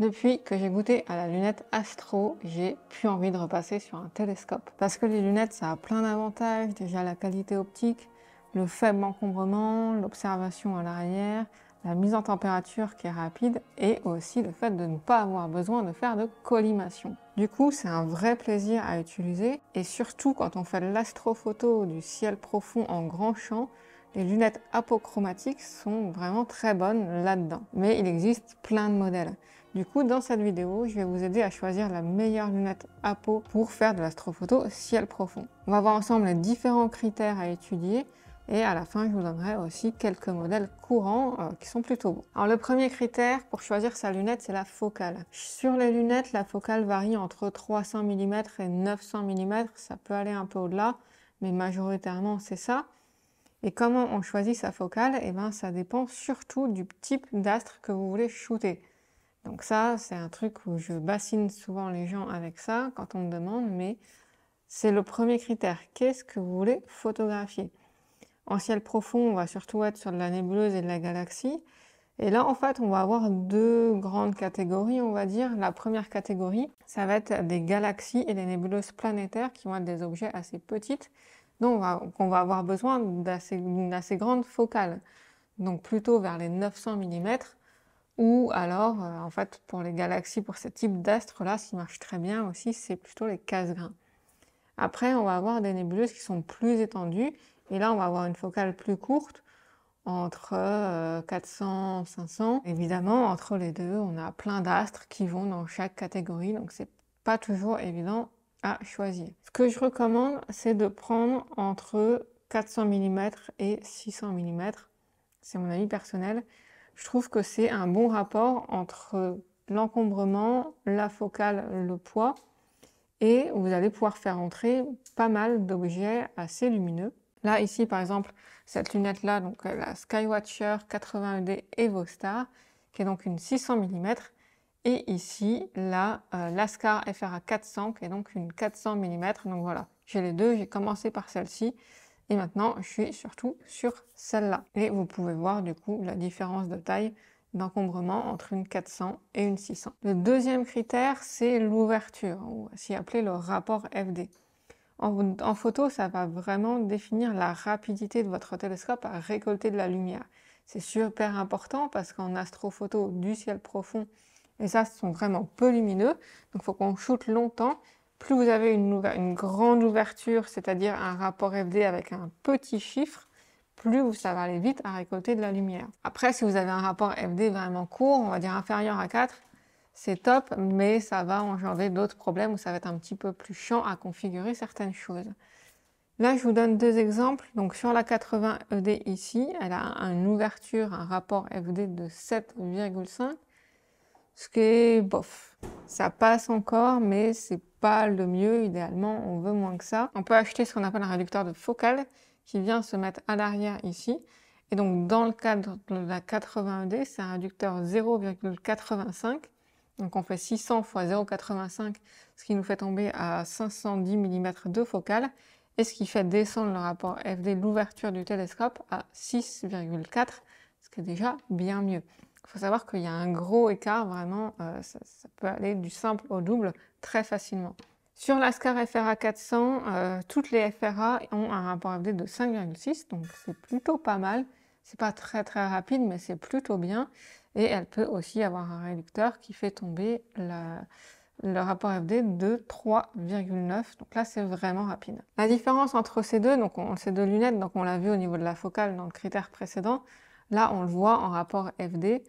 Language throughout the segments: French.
Depuis que j'ai goûté à la lunette Astro, j'ai plus envie de repasser sur un télescope. Parce que les lunettes, ça a plein d'avantages. Déjà la qualité optique, le faible encombrement, l'observation à l'arrière, la mise en température qui est rapide et aussi le fait de ne pas avoir besoin de faire de collimation. Du coup, c'est un vrai plaisir à utiliser et surtout quand on fait l'astrophoto du ciel profond en grand champ, les lunettes apochromatiques sont vraiment très bonnes là-dedans. Mais il existe plein de modèles. Du coup, dans cette vidéo, je vais vous aider à choisir la meilleure lunette à peau pour faire de l'astrophoto ciel profond. On va voir ensemble les différents critères à étudier et à la fin, je vous donnerai aussi quelques modèles courants euh, qui sont plutôt bons. Alors le premier critère pour choisir sa lunette, c'est la focale. Sur les lunettes, la focale varie entre 300 mm et 900 mm. Ça peut aller un peu au-delà, mais majoritairement, c'est ça. Et comment on choisit sa focale Eh bien, ça dépend surtout du type d'astre que vous voulez shooter. Donc ça, c'est un truc où je bassine souvent les gens avec ça quand on me demande, mais c'est le premier critère. Qu'est-ce que vous voulez photographier En ciel profond, on va surtout être sur de la nébuleuse et de la galaxie. Et là, en fait, on va avoir deux grandes catégories, on va dire. La première catégorie, ça va être des galaxies et des nébuleuses planétaires qui vont être des objets assez petites, donc on va avoir besoin d'une assez grande focale. Donc plutôt vers les 900 mm ou alors, euh, en fait, pour les galaxies, pour ce type d'astres-là, ce qui marche très bien aussi, c'est plutôt les casse-grains. Après, on va avoir des nébuleuses qui sont plus étendues, et là, on va avoir une focale plus courte, entre 400 euh, 500. Évidemment, entre les deux, on a plein d'astres qui vont dans chaque catégorie, donc c'est pas toujours évident à choisir. Ce que je recommande, c'est de prendre entre 400 mm et 600 mm. C'est mon avis personnel je trouve que c'est un bon rapport entre euh, l'encombrement, la focale, le poids, et vous allez pouvoir faire entrer pas mal d'objets assez lumineux. Là, ici, par exemple, cette lunette-là, donc euh, la Skywatcher 80ED EvoStar, qui est donc une 600 mm, et ici, la euh, Lascar FRA 400, qui est donc une 400 mm. Donc voilà, j'ai les deux, j'ai commencé par celle-ci. Et maintenant, je suis surtout sur celle-là. Et vous pouvez voir du coup la différence de taille d'encombrement entre une 400 et une 600. Le deuxième critère, c'est l'ouverture, ou aussi appelé le rapport FD. En, photo, ça va vraiment définir la rapidité de votre télescope à récolter de la lumière. C'est super important parce qu'en astrophoto du ciel profond, ça, ce sont vraiment peu lumineux, donc il faut qu'on shoote longtemps plus vous avez une, grande ouverture, c'est-à-dire un rapport FD avec un petit chiffre, plus ça va aller vite à récolter de la lumière. Après, si vous avez un rapport FD vraiment court, on va dire inférieur à 4, c'est top, mais ça va engendrer d'autres problèmes où ça va être un petit peu plus chiant à configurer certaines choses. Là, je vous donne deux exemples. Donc sur la 80 ED ici, elle a une ouverture, un rapport FD de 7,5, ce qui est bof. Ça passe encore, mais c'est pas le mieux, idéalement on veut moins que ça. On peut acheter ce qu'on appelle un réducteur de focale qui vient se mettre à l'arrière ici. Et donc dans le cadre de la 80D, c'est un réducteur 0,85. Donc on fait 600 x 0,85, ce qui nous fait tomber à 510 mm de focale, et ce qui fait descendre le rapport FD l'ouverture du télescope à 6,4, ce qui est déjà bien mieux. Il faut savoir qu'il y a un gros écart, vraiment, euh, ça, peut aller du simple au double très facilement. Sur l'ASCAR FRA 400, toutes les FRA ont un rapport FD de 5,6, donc c'est plutôt pas mal. C'est pas très très rapide, mais c'est plutôt bien. Et elle peut aussi avoir un réducteur qui fait tomber le rapport FD de 3,9. Donc là, c'est vraiment rapide. La différence entre ces deux, donc on, ces deux lunettes, donc on l'a vu au niveau de la focale dans le critère précédent, Là, on le voit en rapport FD,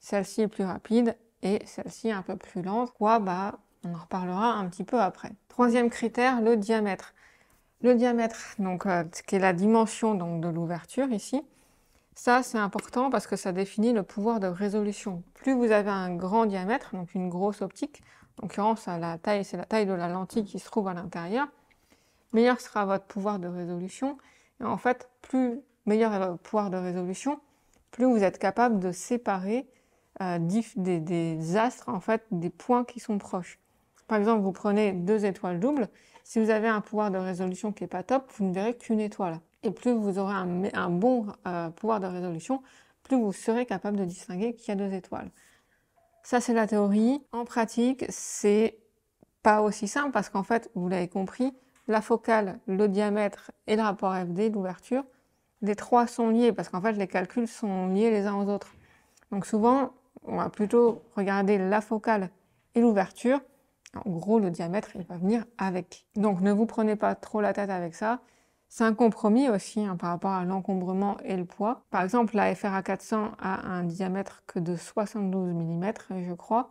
celle-ci est plus rapide et celle-ci est un peu plus lente. Quoi Bah, on en reparlera un petit peu après. Troisième critère, le diamètre. Le diamètre, donc, euh, ce qui est la dimension donc, de l'ouverture ici, ça c'est important parce que ça définit le pouvoir de résolution. Plus vous avez un grand diamètre, donc une grosse optique, en l'occurrence euh, la taille, c'est la taille de la lentille qui se trouve à l'intérieur, meilleur sera votre pouvoir de résolution. Et en fait, plus meilleur est votre pouvoir de résolution, plus vous êtes capable de séparer euh, des, astres, en fait, des points qui sont proches. Par exemple, vous prenez deux étoiles doubles, si vous avez un pouvoir de résolution qui n'est pas top, vous ne verrez qu'une étoile. Et plus vous aurez un, bon euh, pouvoir de résolution, plus vous serez capable de distinguer qu'il y a deux étoiles. Ça, c'est la théorie. En pratique, c'est pas aussi simple parce qu'en fait, vous l'avez compris, la focale, le diamètre et le rapport FD, l'ouverture, les trois sont liés, parce qu'en fait, les calculs sont liés les uns aux autres. Donc souvent, on va plutôt regarder la focale et l'ouverture. En gros, le diamètre, il va venir avec. Donc ne vous prenez pas trop la tête avec ça. C'est un compromis aussi hein, par rapport à l'encombrement et le poids. Par exemple, la FRA 400 a un diamètre que de 72 mm, je crois,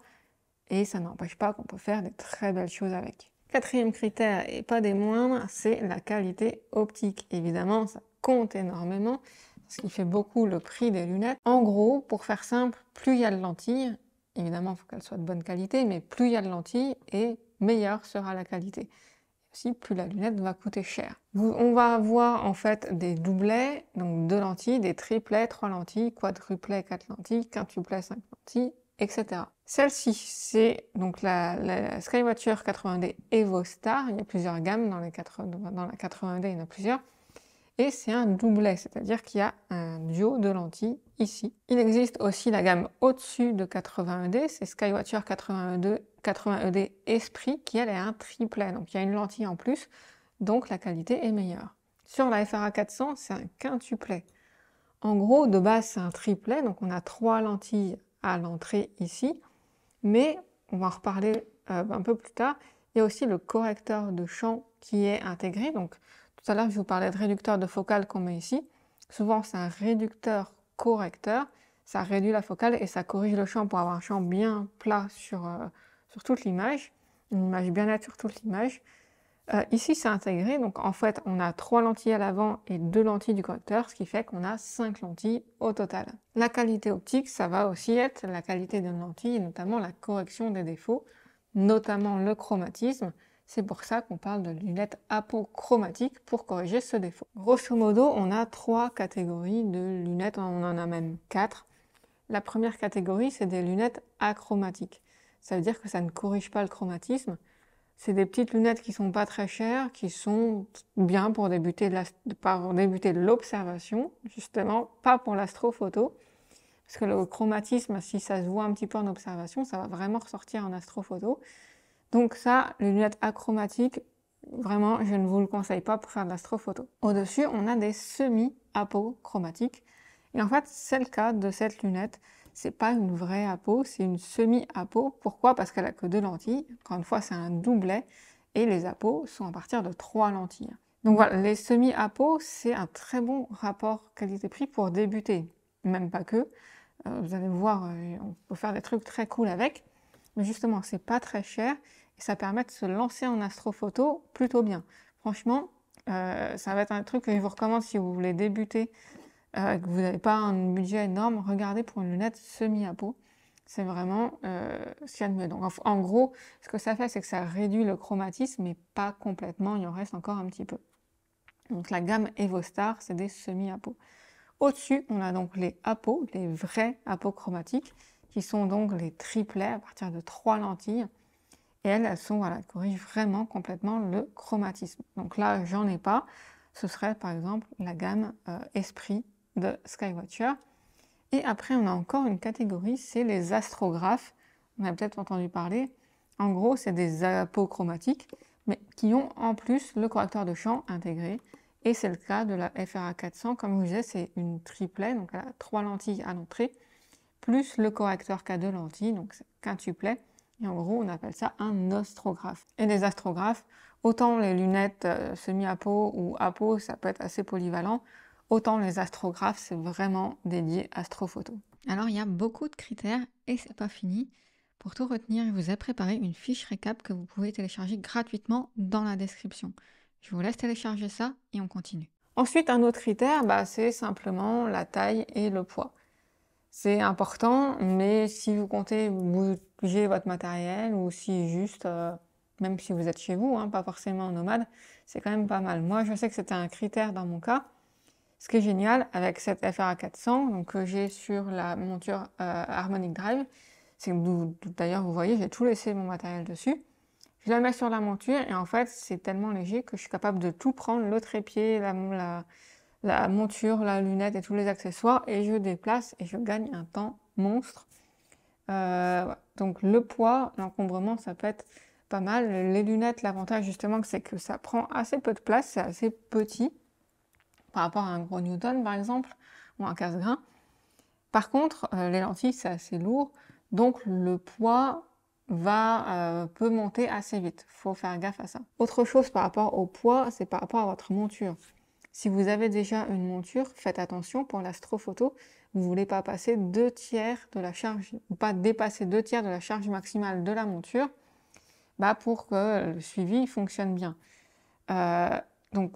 et ça n'empêche pas qu'on peut faire des très belles choses avec. Quatrième critère, et pas des moindres, c'est la qualité optique. Évidemment, ça compte énormément, ce qui fait beaucoup le prix des lunettes. En gros, pour faire simple, plus il y a de lentilles, évidemment, il faut qu'elles soient de bonne qualité, mais plus il y a de lentilles et meilleure sera la qualité. Aussi, plus la lunette va coûter cher. on va avoir en fait des doublets, donc deux lentilles, des triplets, trois lentilles, quadruplets, quatre lentilles, quintuplets, cinq lentilles, etc. Celle-ci, c'est donc la, la, Skywatcher 80D Evo Il y a plusieurs gammes dans, les 80, dans la 80D, il y en a plusieurs et c'est un doublet, c'est-à-dire qu'il y a un duo de lentilles ici. Il existe aussi la gamme au-dessus de 80 ed c'est Skywatcher 80 ed Esprit qui elle est un triplet, donc il y a une lentille en plus, donc la qualité est meilleure. Sur la FRA 400, c'est un quintuplet. En gros, de base, c'est un triplet, donc on a trois lentilles à l'entrée ici, mais on va en reparler euh, un peu plus tard. Il y a aussi le correcteur de champ qui est intégré, donc tout à l'heure, je vous parlais de réducteur de focale qu'on met ici. Souvent, c'est un réducteur correcteur. Ça réduit la focale et ça corrige le champ pour avoir un champ bien plat sur, euh, sur toute l'image. Une image bien nette sur toute l'image. Euh, ici, c'est intégré. Donc, en fait, on a trois lentilles à l'avant et deux lentilles du correcteur, ce qui fait qu'on a cinq lentilles au total. La qualité optique, ça va aussi être la qualité d'une lentille, notamment la correction des défauts, notamment le chromatisme, c'est pour ça qu'on parle de lunettes apochromatiques pour corriger ce défaut. Grosso modo, on a trois catégories de lunettes, on en a même quatre. La première catégorie, c'est des lunettes achromatiques. Ça veut dire que ça ne corrige pas le chromatisme. C'est des petites lunettes qui sont pas très chères, qui sont bien pour débuter de l'observation, justement, pas pour l'astrophoto. Parce que le chromatisme, si ça se voit un petit peu en observation, ça va vraiment ressortir en astrophoto. Donc ça, les lunettes achromatiques, vraiment, je ne vous le conseille pas pour faire de l'astrophoto. Au-dessus, on a des semi-apochromatiques. Et en fait, c'est le cas de cette lunette. C'est pas une vraie apo, c'est une semi-apo. Pourquoi Parce qu'elle a que deux lentilles. Encore une fois, c'est un doublet. Et les apos sont à partir de trois lentilles. Donc voilà, les semi apo c'est un très bon rapport qualité-prix pour débuter. Même pas que. Euh, vous allez voir, euh, on peut faire des trucs très cool avec. Mais justement, c'est pas très cher et ça permet de se lancer en astrophoto plutôt bien. Franchement, euh, ça va être un truc que je vous recommande si vous voulez débuter, euh, que vous n'avez pas un budget énorme, regardez pour une lunette semi-apo. C'est vraiment euh, ce qu'il y a de mieux. Donc en, gros, ce que ça fait, c'est que ça réduit le chromatisme, mais pas complètement, il en reste encore un petit peu. Donc la gamme Evostar, c'est des semi apo Au-dessus, on a donc les apos, les vrais apochromatiques, chromatiques, qui sont donc les triplets à partir de trois lentilles. Et elles, elles sont, voilà, corrigent vraiment complètement le chromatisme. Donc là, j'en ai pas. Ce serait par exemple la gamme euh, Esprit de Skywatcher. Et après, on a encore une catégorie, c'est les astrographes. On a peut-être entendu parler. En gros, c'est des apochromatiques, mais qui ont en plus le correcteur de champ intégré. Et c'est le cas de la FRA400. Comme je vous disais, c'est une triplet, donc elle a trois lentilles à l'entrée plus le correcteur K de lentille, donc quintuplet. Et en gros, on appelle ça un astrographe. Et les astrographes, autant les lunettes euh, semi-apo ou apo, ça peut être assez polyvalent, autant les astrographes, c'est vraiment dédié astrophoto. Alors, il y a beaucoup de critères et c'est pas fini. Pour tout retenir, je vous ai préparé une fiche récap que vous pouvez télécharger gratuitement dans la description. Je vous laisse télécharger ça et on continue. Ensuite, un autre critère, bah, c'est simplement la taille et le poids. C'est important, mais si vous comptez bouger votre matériel ou si juste, euh, même si vous êtes chez vous, hein, pas forcément nomade, c'est quand même pas mal. Moi, je sais que c'était un critère dans mon cas. Ce qui est génial avec cette FRA 400 donc, que j'ai sur la monture euh, Harmonic Drive, c'est d'ailleurs vous voyez, j'ai tout laissé mon matériel dessus. Je la mets sur la monture et en fait c'est tellement léger que je suis capable de tout prendre, le trépied, la, la, la monture, la lunette et tous les accessoires et je déplace et je gagne un temps monstre. Euh, donc le poids, l'encombrement, ça peut être pas mal. Les lunettes, l'avantage justement, c'est que ça prend assez peu de place, c'est assez petit par rapport à un gros Newton par exemple ou un casse-grain. Par contre, euh, les lentilles, c'est assez lourd, donc le poids va, euh, peut monter assez vite. Faut faire gaffe à ça. Autre chose par rapport au poids, c'est par rapport à votre monture. Si vous avez déjà une monture, faites attention pour l'astrophoto, vous ne voulez pas passer deux tiers de la charge, ou pas dépasser deux tiers de la charge maximale de la monture, bah pour que le suivi fonctionne bien. Euh, donc,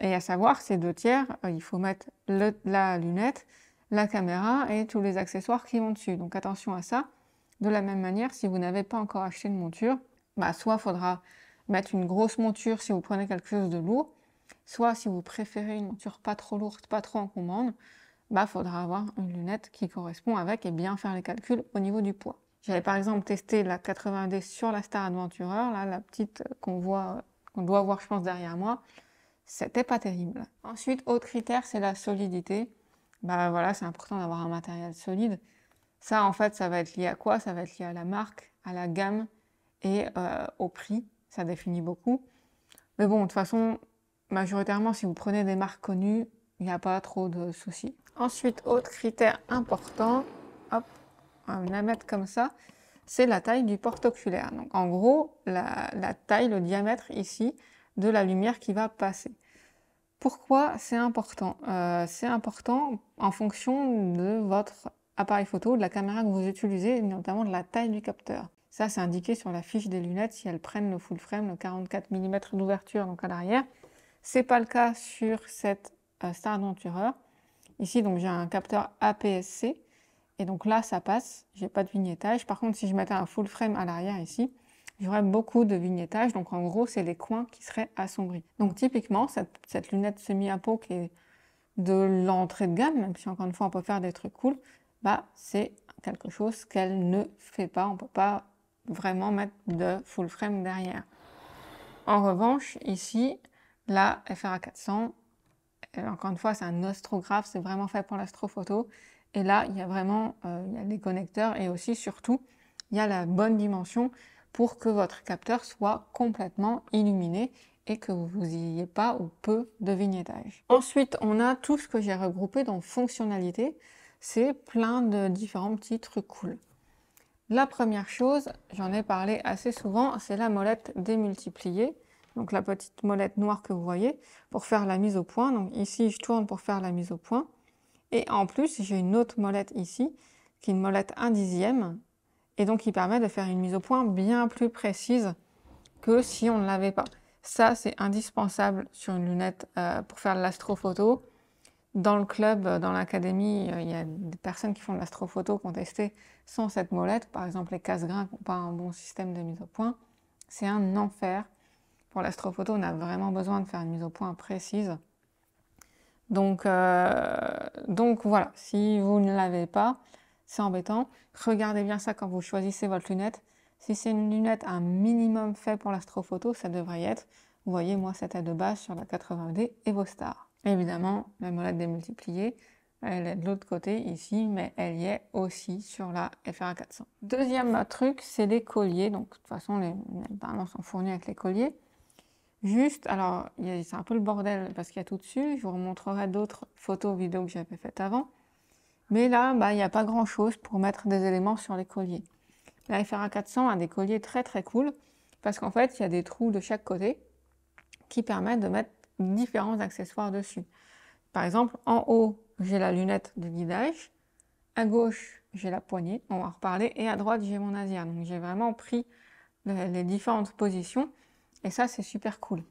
et à savoir, ces deux tiers, euh, il faut mettre la lunette, la caméra et tous les accessoires qui vont dessus. Donc attention à ça. De la même manière, si vous n'avez pas encore acheté de monture, bah soit faudra mettre une grosse monture si vous prenez quelque chose de lourd, Soit si vous préférez une monture pas trop lourde, pas trop en commande, bah faudra avoir une lunette qui correspond avec et bien faire les calculs au niveau du poids. J'avais par exemple testé la 80D sur la Star Adventurer, là la petite qu'on voit, qu'on doit voir je pense derrière moi. C'était pas terrible. Ensuite, autre critère, c'est la solidité. Bah voilà, c'est important d'avoir un matériel solide. Ça en fait, ça va être lié à quoi Ça va être lié à la marque, à la gamme et euh, au prix. Ça définit beaucoup. Mais bon, de toute façon, majoritairement, si vous prenez des marques connues, il n'y a pas trop de soucis. Ensuite, autre critère important, hop, on va la mettre comme ça, c'est la taille du porte-oculaire. Donc en gros, la, taille, le diamètre ici de la lumière qui va passer. Pourquoi c'est important euh, C'est important en fonction de votre appareil photo, de la caméra que vous utilisez, notamment de la taille du capteur. Ça, c'est indiqué sur la fiche des lunettes si elles prennent le full frame, le 44 mm d'ouverture, donc à l'arrière. C'est pas le cas sur cette euh, Star Ici, donc j'ai un capteur APS-C et donc là, ça passe. J'ai pas de vignettage. Par contre, si je mettais un full frame à l'arrière ici, j'aurais beaucoup de vignettage. Donc en gros, c'est les coins qui seraient assombris. Donc typiquement, cette, lunette semi-apo qui est de l'entrée de gamme, même si encore une fois on peut faire des trucs cool, bah c'est quelque chose qu'elle ne fait pas. On peut pas vraiment mettre de full frame derrière. En revanche, ici, Là, FR 400, euh, encore une fois, c'est un astrographe, c'est vraiment fait pour l'astrophoto. Et là, il y a vraiment euh, les connecteurs et aussi, surtout, il y a la bonne dimension pour que votre capteur soit complètement illuminé et que vous n'ayez pas ou peu de vignettage. Ensuite, on a tout ce que j'ai regroupé dans fonctionnalités. C'est plein de différents petits trucs cool. La première chose, j'en ai parlé assez souvent, c'est la molette démultipliée donc la petite molette noire que vous voyez, pour faire la mise au point. Donc ici, je tourne pour faire la mise au point. Et en plus, j'ai une autre molette ici, qui est une molette 1 dixième, et donc qui permet de faire une mise au point bien plus précise que si on ne l'avait pas. Ça, c'est indispensable sur une lunette euh, pour faire de l'astrophoto. Dans le club, euh, dans l'académie, euh, il y a des personnes qui font de l'astrophoto qui testé sans cette molette. Par exemple, les casse-grains qui n'ont pas un bon système de mise au point. C'est un enfer pour l'astrophoto, on a vraiment besoin de faire une mise au point précise. Donc, euh, donc voilà, si vous ne l'avez pas, c'est embêtant. Regardez bien ça quand vous choisissez votre lunette. Si c'est une lunette un minimum fait pour l'astrophoto, ça devrait être. Vous voyez, moi, c'était de base sur la 80D et vos stars. Évidemment, la molette démultipliée, elle est de l'autre côté ici, mais elle y est aussi sur la FRA 400. Deuxième truc, c'est les colliers. Donc, de toute façon, les, parents sont sont avec les colliers. Juste, alors c'est un peu le bordel parce qu'il y a tout dessus. Je vous remontrerai d'autres photos, vidéos que j'avais faites avant. Mais là, bah, il n'y a pas grand chose pour mettre des éléments sur les colliers. La FRA 400 a des colliers très très cool parce qu'en fait, il y a des trous de chaque côté qui permettent de mettre différents accessoires dessus. Par exemple, en haut, j'ai la lunette de guidage. À gauche, j'ai la poignée, on va en reparler. Et à droite, j'ai mon Asia. Donc j'ai vraiment pris les différentes positions et ça, c'est super cool.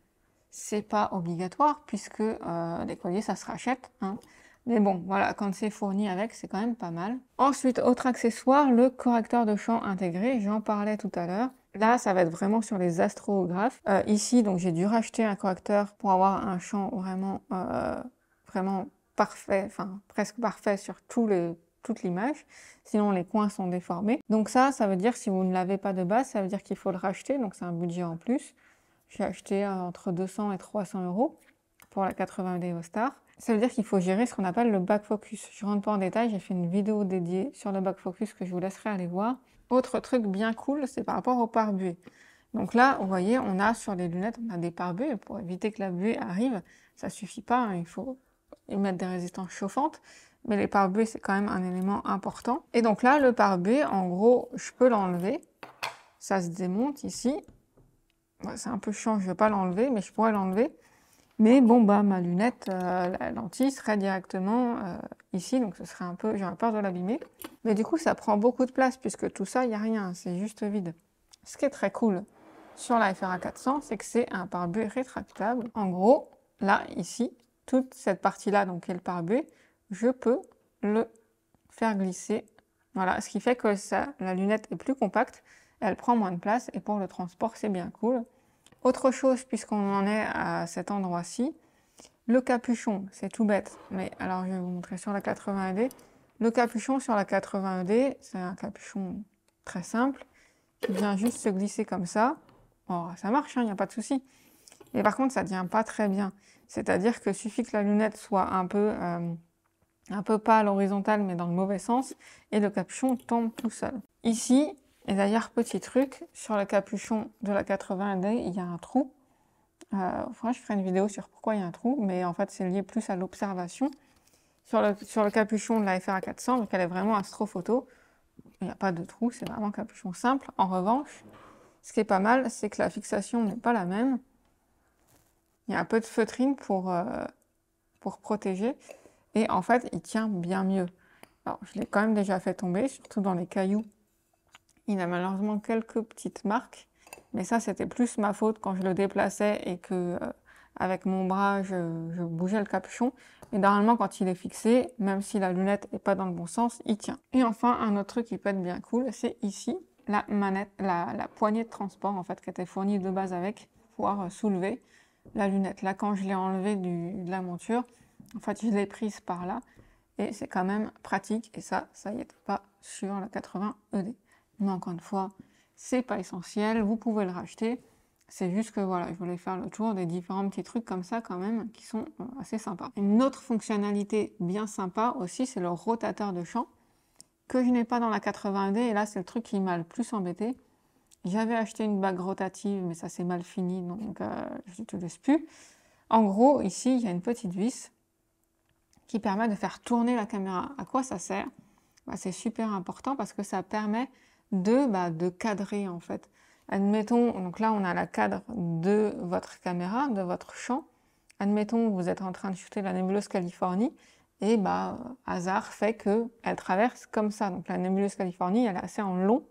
C'est pas obligatoire puisque euh, les colliers, ça se rachète. Hein. Mais bon, voilà, quand c'est fourni avec, c'est quand même pas mal. Ensuite, autre accessoire, le correcteur de champ intégré. J'en parlais tout à l'heure. Là, ça va être vraiment sur les astrographes. Euh, ici, donc, j'ai dû racheter un correcteur pour avoir un champ vraiment, euh, vraiment parfait, enfin, presque parfait sur toute l'image, sinon les coins sont déformés. Donc ça, ça veut dire si vous ne l'avez pas de base, ça veut dire qu'il faut le racheter, donc c'est un budget en plus j'ai acheté euh, entre 200 et 300 euros pour la 80 d Ostar. Ça veut dire qu'il faut gérer ce qu'on appelle le back focus. Je ne rentre pas en détail, j'ai fait une vidéo dédiée sur le back focus que je vous laisserai aller voir. Autre truc bien cool, c'est par rapport au pare buée Donc là, vous voyez, on a sur les lunettes, on a des pare-buées. Pour éviter que la buée arrive, ça ne suffit pas, hein. il faut y mettre des résistances chauffantes. Mais les pare-buées, c'est quand même un élément important. Et donc là, le pare-buée, en gros, je peux l'enlever. Ça se démonte ici c'est un peu chiant, je ne vais pas l'enlever, mais je pourrais l'enlever. Mais bon, bah, ma lunette, euh, la lentille serait directement euh, ici, donc ce serait un peu, j'aurais peur de l'abîmer. Mais du coup, ça prend beaucoup de place, puisque tout ça, il n'y a rien, c'est juste vide. Ce qui est très cool sur la FRA 400, c'est que c'est un pare rétractable. En gros, là, ici, toute cette partie-là, donc qui est le pare je peux le faire glisser. Voilà, ce qui fait que la lunette est plus compacte, elle prend moins de place et pour le transport, c'est bien cool. Autre chose, puisqu'on en est à cet endroit-ci, le capuchon, c'est tout bête, mais alors je vais vous montrer sur la 80D. Le capuchon sur la 80D, c'est un capuchon très simple, qui vient juste se glisser comme ça. Bon, ça marche, il hein, n'y a pas de souci. Et par contre, ça ne tient pas très bien. C'est-à-dire que suffit que la lunette soit un peu, euh, un peu pas à l'horizontale, mais dans le mauvais sens, et le capuchon tombe tout seul. Ici, et d'ailleurs, petit truc, sur le capuchon de la 80D, il y a un trou. enfin, euh, je ferai une vidéo sur pourquoi il y a un trou, mais en fait, c'est lié plus à l'observation. Sur le, sur le capuchon de la FRA 400, donc elle est vraiment astrophoto, il n'y a pas de trou, c'est vraiment un capuchon simple. En revanche, ce qui est pas mal, c'est que la fixation n'est pas la même. Il y a un peu de feutrine pour, euh, pour protéger. Et en fait, il tient bien mieux. Alors, je l'ai quand même déjà fait tomber, surtout dans les cailloux il a malheureusement quelques petites marques, mais ça c'était plus ma faute quand je le déplaçais et que euh, avec mon bras je, bougeais le capuchon. Mais normalement quand il est fixé, même si la lunette n'est pas dans le bon sens, il tient. Et enfin un autre truc qui peut être bien cool, c'est ici la manette, la, poignée de transport en fait qui était fournie de base avec pour pouvoir euh, soulever la lunette. Là quand je l'ai enlevée de la monture, en fait je l'ai prise par là et c'est quand même pratique et ça, ça y est pas sur la 80 ED. Mais encore une fois, c'est pas essentiel, vous pouvez le racheter. C'est juste que voilà, je voulais faire le tour des différents petits trucs comme ça quand même qui sont euh, assez sympas. Une autre fonctionnalité bien sympa aussi, c'est le rotateur de champ que je n'ai pas dans la 80D et là c'est le truc qui m'a le plus embêté. J'avais acheté une bague rotative mais ça s'est mal fini donc euh, te laisse plus. En gros ici il y a une petite vis qui permet de faire tourner la caméra. À quoi ça sert bah, C'est super important parce que ça permet de, bah, de cadrer en fait. Admettons, donc là on a la cadre de votre caméra, de votre champ. Admettons, vous êtes en train de shooter la nébuleuse Californie et bah, hasard fait qu'elle traverse comme ça. Donc la nébuleuse Californie, elle est assez en long.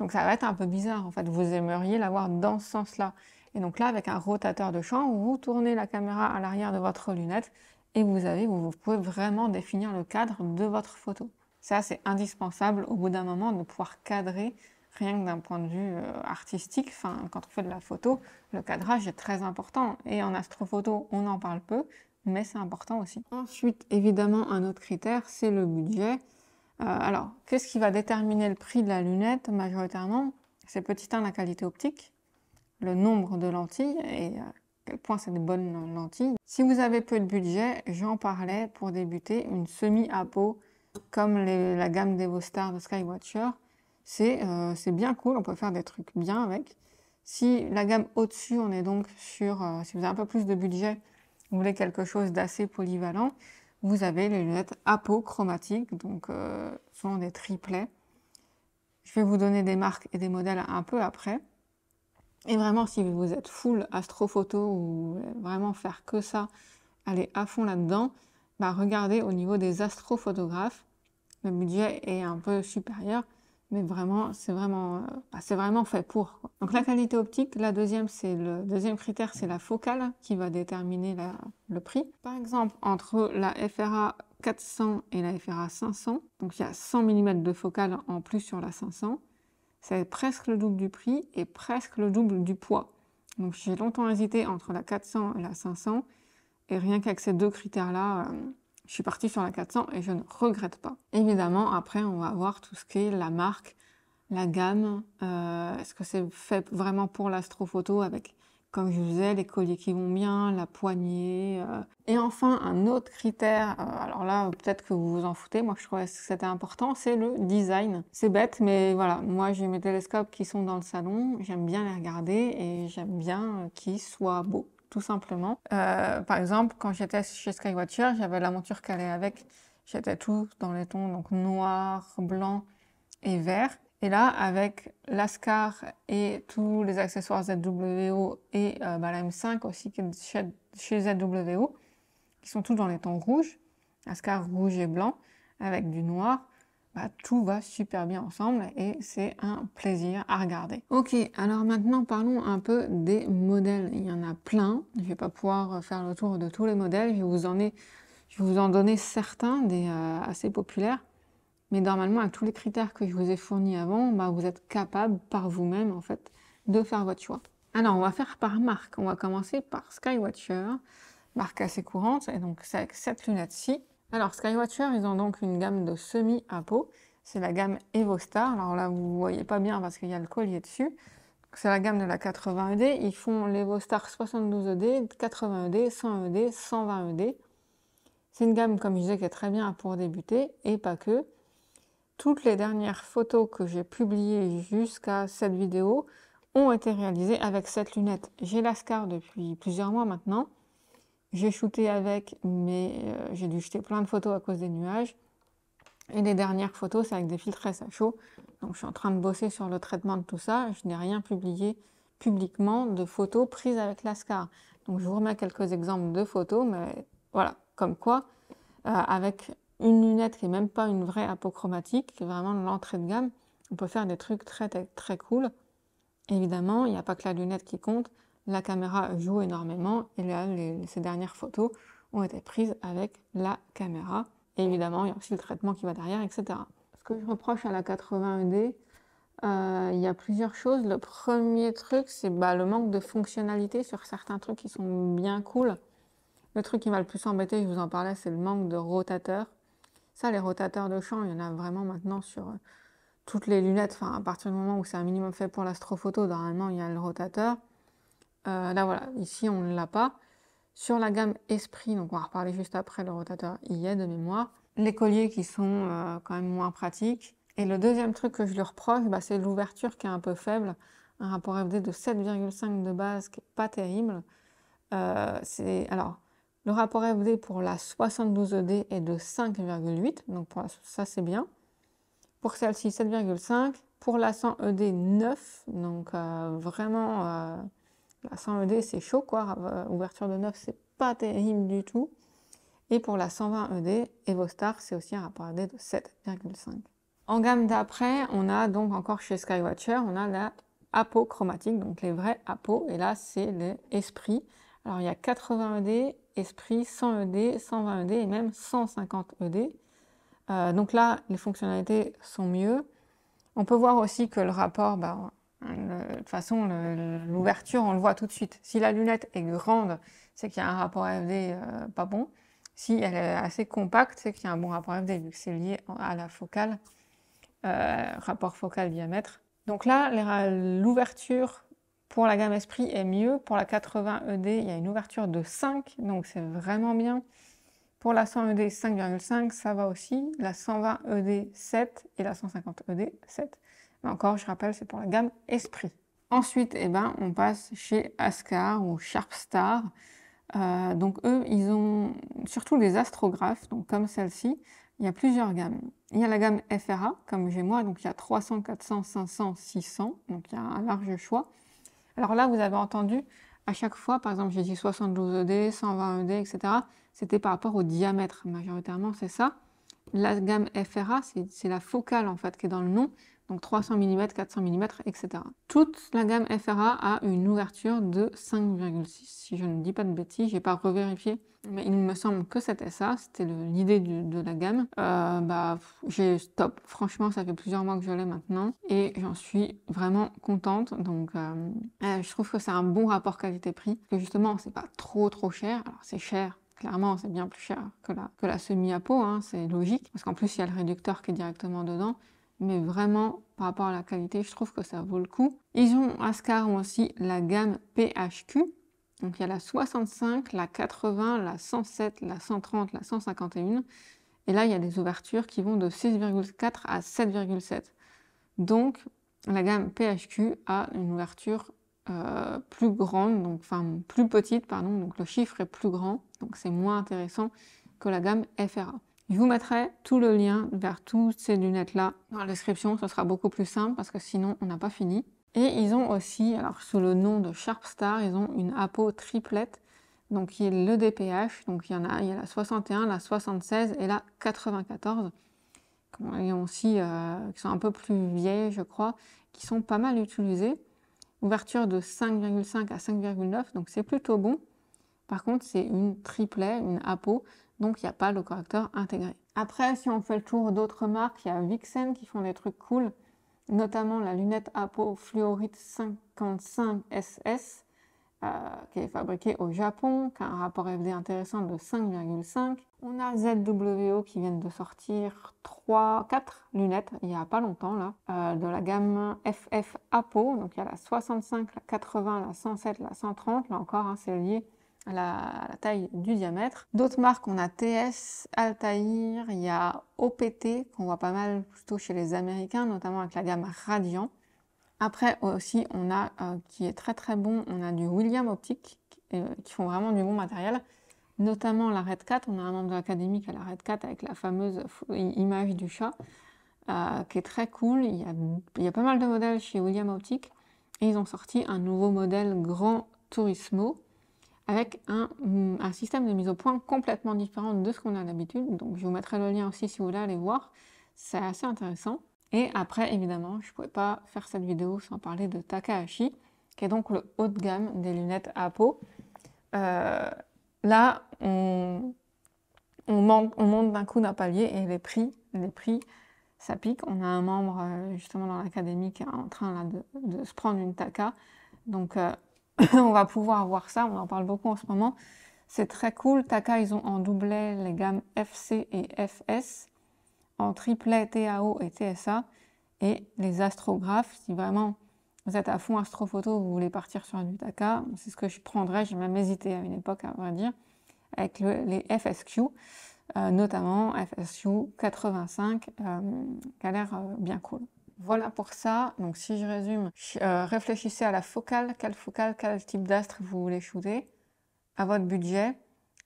Donc ça va être un peu bizarre en fait. Vous aimeriez l'avoir dans ce sens-là. Et donc là, avec un rotateur de champ, vous tournez la caméra à l'arrière de votre lunette et vous avez, vous pouvez vraiment définir le cadre de votre photo. Ça, c'est indispensable au bout d'un moment de pouvoir cadrer rien que d'un point de vue euh, artistique. Enfin, quand on fait de la photo, le cadrage est très important. Et en astrophoto, on en parle peu, mais c'est important aussi. Ensuite, évidemment, un autre critère, c'est le budget. Euh, alors, qu'est-ce qui va déterminer le prix de la lunette majoritairement C'est petit 1, la qualité optique, le nombre de lentilles et euh, à quel point c'est de bonnes lentilles. Si vous avez peu de budget, j'en parlais pour débuter, une semi-apo comme la gamme d'Evostar de Skywatcher, euh, c'est bien cool, on peut faire des trucs bien avec. Si la gamme au-dessus, on est donc sur, euh, si vous avez un peu plus de budget, vous voulez quelque chose d'assez polyvalent, vous avez les lunettes apochromatiques, donc euh, ce sont des triplets. Je vais vous donner des marques et des modèles un peu après. Et vraiment, si vous êtes full astrophoto ou vraiment faire que ça, aller à fond là-dedans, bah regardez au niveau des astrophotographes le budget est un peu supérieur, mais vraiment, c'est vraiment, euh, bah, c'est vraiment fait pour. Donc la qualité optique, la deuxième, c'est le deuxième critère, c'est la focale qui va déterminer le prix. Par exemple, entre la FRA 400 et la FRA 500, donc il y a 100 mm de focale en plus sur la 500, c'est presque le double du prix et presque le double du poids. Donc j'ai longtemps hésité entre la 400 et la 500, et rien qu'avec ces deux critères-là, euh, je suis partie sur la 400 et je ne regrette pas. Évidemment, après, on va voir tout ce qui est la marque, la gamme. Euh, est-ce que c'est fait vraiment pour l'astrophoto avec, comme je vous disais, les colliers qui vont bien, la poignée. Euh. Et enfin, un autre critère, euh, alors là, peut-être que vous vous en foutez, moi je trouvais que c'était important, c'est le design. C'est bête, mais voilà, moi j'ai mes télescopes qui sont dans le salon, j'aime bien les regarder et j'aime bien qu'ils soient beaux tout simplement. Euh, par exemple, quand j'étais chez Skywatcher, j'avais la monture qu'elle avec. J'étais tout dans les tons donc noir, blanc et vert. Et là, avec l'ASCAR et tous les accessoires ZWO et euh, bah, la M5 aussi qui chez, chez, ZWO, qui sont tous dans les tons rouges, ASCAR rouge et blanc, avec du noir, bah, tout va super bien ensemble et c'est un plaisir à regarder. Ok, alors maintenant parlons un peu des modèles. Il y en a plein. Je ne vais pas pouvoir faire le tour de tous les modèles. Je vais vous en donner certains des euh, assez populaires. Mais normalement, avec tous les critères que je vous ai fournis avant, bah, vous êtes capable par vous-même en fait de faire votre choix. Alors, on va faire par marque. On va commencer par Skywatcher, marque assez courante, et donc c'est avec cette lunette-ci. Alors Skywatcher, ils ont donc une gamme de semi à peau. C'est la gamme Evostar. Alors là, vous ne voyez pas bien parce qu'il y a le collier dessus. C'est la gamme de la 80 ED. Ils font l'Evostar 72 ED, 80 ED, 100 ED, 120 ED. C'est une gamme, comme je disais, qui est très bien pour débuter et pas que. Toutes les dernières photos que j'ai publiées jusqu'à cette vidéo ont été réalisées avec cette lunette. J'ai l'ASCAR depuis plusieurs mois maintenant. J'ai shooté avec, mais euh, j'ai dû jeter plein de photos à cause des nuages. Et les dernières photos, c'est avec des filtres à chaud. Donc je suis en train de bosser sur le traitement de tout ça. Je n'ai rien publié publiquement de photos prises avec l'ASCAR. Donc je vous remets quelques exemples de photos, mais voilà, comme quoi, euh, avec une lunette qui n'est même pas une vraie apochromatique, qui est vraiment l'entrée de gamme, on peut faire des trucs très, très, très cool. Évidemment, il n'y a pas que la lunette qui compte, la caméra joue énormément et là, ces dernières photos ont été prises avec la caméra. évidemment, il y a aussi le traitement qui va derrière, etc. Ce que je reproche à la 80 d euh, il y a plusieurs choses. Le premier truc, c'est bah, le manque de fonctionnalité sur certains trucs qui sont bien cool. Le truc qui m'a le plus embêté, je vous en parlais, c'est le manque de rotateur. Ça, les rotateurs de champ, il y en a vraiment maintenant sur euh, toutes les lunettes. Enfin, à partir du moment où c'est un minimum fait pour l'astrophoto, normalement, il y a le rotateur. Euh, là, voilà, ici, on ne l'a pas. Sur la gamme Esprit, donc on va reparler juste après, le rotateur y est de mémoire. Les colliers qui sont euh, quand même moins pratiques. Et le deuxième truc que je lui reproche, bah, c'est l'ouverture qui est un peu faible. Un rapport FD de 7,5 de base, qui n'est pas terrible. Euh, alors le rapport FD pour la 72 ED est de 5,8, donc ça c'est bien. Pour celle-ci 7,5, pour la 100 ED 9, donc vraiment la 100ED, e c'est chaud, quoi. Euh, ouverture de 9, c'est pas terrible du tout. Et pour la 120ED, e Evostar, c'est aussi un rapport AD de 7,5. En gamme d'après, on a donc encore chez Skywatcher, on a la APO chromatique, donc les vrais APO. et là c'est les esprits. Alors il y a 80 ED, esprit, 100 ED, 120 ED et même 150 ED. Euh, donc là, les fonctionnalités sont mieux. On peut voir aussi que le rapport, ben, Hein, de toute façon, l'ouverture, on le voit tout de suite. Si la lunette est grande, c'est qu'il y a un rapport FD euh, pas bon. Si elle est assez compacte, c'est qu'il y a un bon rapport FD, vu que c'est lié à la focale, euh, rapport focal-diamètre. Donc là, l'ouverture pour la gamme Esprit est mieux. Pour la 80ED, e il y a une ouverture de 5, donc c'est vraiment bien. Pour la 100ED, e 5,5, ça va aussi. La 120ED, e 7. Et la 150ED, 7. Encore, je rappelle, c'est pour la gamme Esprit. Ensuite, eh ben, on passe chez Ascar ou Sharpstar. Euh, donc eux, ils ont surtout les astrographes, donc comme celle-ci. Il y a plusieurs gammes. Il y a la gamme FRA, comme j'ai moi, donc il y a 300, 400, 500, 600, donc il y a un large choix. Alors là, vous avez entendu, à chaque fois, par exemple, j'ai dit 72 ED, 120 ED, etc. C'était par rapport au diamètre, majoritairement, c'est ça. La gamme FRA, c'est la focale, en fait, qui est dans le nom donc 300 mm, 400 mm, etc. Toute la gamme FRA a une ouverture de 5,6, si je ne dis pas de bêtises, j'ai pas revérifié, mais il me semble que c'était ça, c'était l'idée de la gamme. Euh, bah, j'ai stop, franchement, ça fait plusieurs mois que je l'ai maintenant, et j'en suis vraiment contente, donc euh, euh, je trouve que c'est un bon rapport qualité-prix, parce que justement, c'est pas trop trop cher, alors c'est cher, clairement c'est bien plus cher que la, que la semi-apo, hein, c'est logique, parce qu'en plus il y a le réducteur qui est directement dedans, mais vraiment par rapport à la qualité, je trouve que ça vaut le coup. Ils ont Ascar aussi la gamme PHQ. Donc il y a la 65, la 80, la 107, la 130, la 151. Et là, il y a des ouvertures qui vont de 6,4 à 7,7. Donc la gamme PHQ a une ouverture euh, plus grande, donc enfin plus petite, pardon, donc le chiffre est plus grand, donc c'est moins intéressant que la gamme FRA. Je vous mettrai tout le lien vers toutes ces lunettes-là dans la description, ce sera beaucoup plus simple parce que sinon on n'a pas fini. Et ils ont aussi, alors sous le nom de Sharp Star, ils ont une apo triplette, donc qui est le DPH, donc il y en a, il la 61, la 76 et la 94, Ils aussi, euh, qui sont un peu plus vieilles je crois, qui sont pas mal utilisées. Ouverture de 5,5 à 5,9, donc c'est plutôt bon. Par contre, c'est une triplet, une apo, donc il n'y a pas le correcteur intégré. Après, si on fait le tour d'autres marques, il y a Vixen qui font des trucs cool, notamment la lunette Apo Fluorite 55SS, euh, qui est fabriquée au Japon, qui a un rapport FD intéressant de 5,5. On a ZWO qui viennent de sortir 3, 4 lunettes, il n'y a pas longtemps là, euh, de la gamme FF Apo, donc il y a la 65, la 80, la 107, la 130, là encore un hein, c'est lié la, la taille du diamètre. D'autres marques, on a TS, Altair, il y a OPT qu'on voit pas mal plutôt chez les Américains, notamment avec la gamme Radiant. Après aussi, on a euh, qui est très très bon, on a du William Optic euh, qui font vraiment du bon matériel, notamment la Red Cat. On a un membre de l'académie qui a la Red Cat avec la fameuse image du chat euh, qui est très cool. Il y, a, pas mal de modèles chez William Optic et ils ont sorti un nouveau modèle Grand Turismo avec mm, un, système de mise au point complètement différent de ce qu'on a d'habitude. Donc je vous mettrai le lien aussi si vous voulez aller voir, c'est assez intéressant. Et après, évidemment, je ne pouvais pas faire cette vidéo sans parler de Takahashi, qui est donc le haut de gamme des lunettes à peau. là, on, monte, d'un coup d'un palier et les prix, les prix, ça pique. On a un membre euh, justement dans l'académie qui est en train de, se prendre une Taka. Euh, on va pouvoir voir ça, on en parle beaucoup en ce moment. C'est très cool. Taka, ils ont en doublet les gammes FC et FS, en triplet TAO et TSA. Et les astrographes, si vraiment vous êtes à fond astrophoto, vous voulez partir sur du Taka, c'est ce que je prendrais. J'ai même hésité à une époque, à vrai dire, avec les FSQ, euh, notamment FSQ 85, euh, qui a l'air euh, bien cool. Voilà pour ça. Donc si je résume, euh, réfléchissez à la focale, focale, quel type d'astre vous voulez shooter, à votre budget,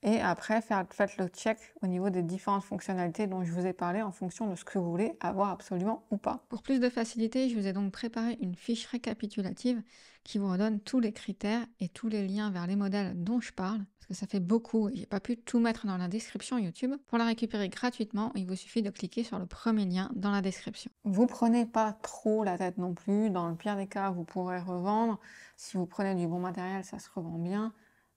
et après faire, faites le check au niveau des différentes fonctionnalités dont je vous ai parlé en fonction de ce que vous voulez avoir absolument ou pas. Pour plus de facilité, je vous ai donc préparé une fiche récapitulative qui vous redonne tous les critères et tous les liens vers les modèles dont je parle parce que ça fait beaucoup j'ai pas pu tout mettre dans la description YouTube. Pour la récupérer gratuitement, il vous suffit de cliquer sur le premier lien dans la description. Vous prenez pas trop la tête non plus. Dans le pire des cas, vous pourrez revendre. Si vous prenez du bon matériel, ça se revend bien.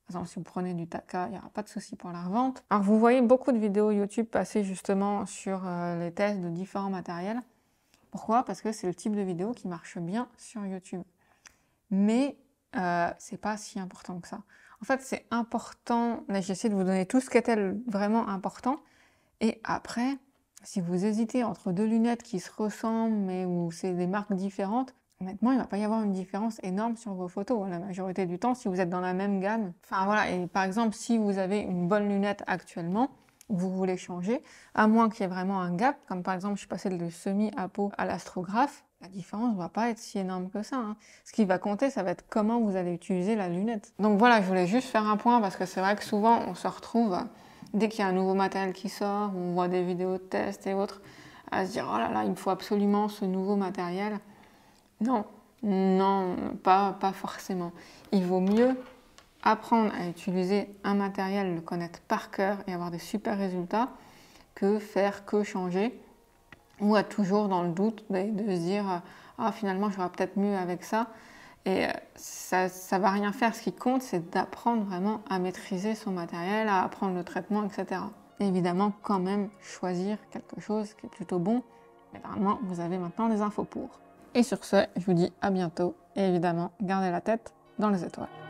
Par exemple, si vous prenez du Taka, il n'y aura pas de souci pour la revente. Alors, vous voyez beaucoup de vidéos YouTube passer justement sur euh, les tests de différents matériels. Pourquoi Parce que c'est le type de vidéo qui marche bien sur YouTube. Mais euh, ce n'est pas si important que ça. En fait, c'est important. J'essaie de vous donner tout ce qui est vraiment important. Et après, si vous hésitez entre deux lunettes qui se ressemblent mais où c'est des marques différentes, honnêtement, il ne va pas y avoir une différence énorme sur vos photos. Hein, la majorité du temps, si vous êtes dans la même gamme. Enfin voilà, et par exemple, si vous avez une bonne lunette actuellement, vous voulez changer, à moins qu'il y ait vraiment un gap, comme par exemple, je suis passée de semi-apo à l'astrographe la différence ne va pas être si énorme que ça. Hein. Ce qui va compter, ça va être comment vous allez utiliser la lunette. Donc voilà, je voulais juste faire un point parce que c'est vrai que souvent on se retrouve, dès qu'il y a un nouveau matériel qui sort, on voit des vidéos de tests et autres, à se dire oh là là, il me faut absolument ce nouveau matériel. Non, non, pas, pas forcément. Il vaut mieux apprendre à utiliser un matériel, le connaître par cœur et avoir des super résultats que faire que changer ou à toujours dans le doute de, se dire euh, ah finalement j'aurais peut-être mieux avec ça et euh, ça ça va rien faire ce qui compte c'est d'apprendre vraiment à maîtriser son matériel à apprendre le traitement etc évidemment quand même choisir quelque chose qui est plutôt bon mais normalement vous avez maintenant les infos pour et sur ce je vous dis à bientôt et évidemment gardez la tête dans les étoiles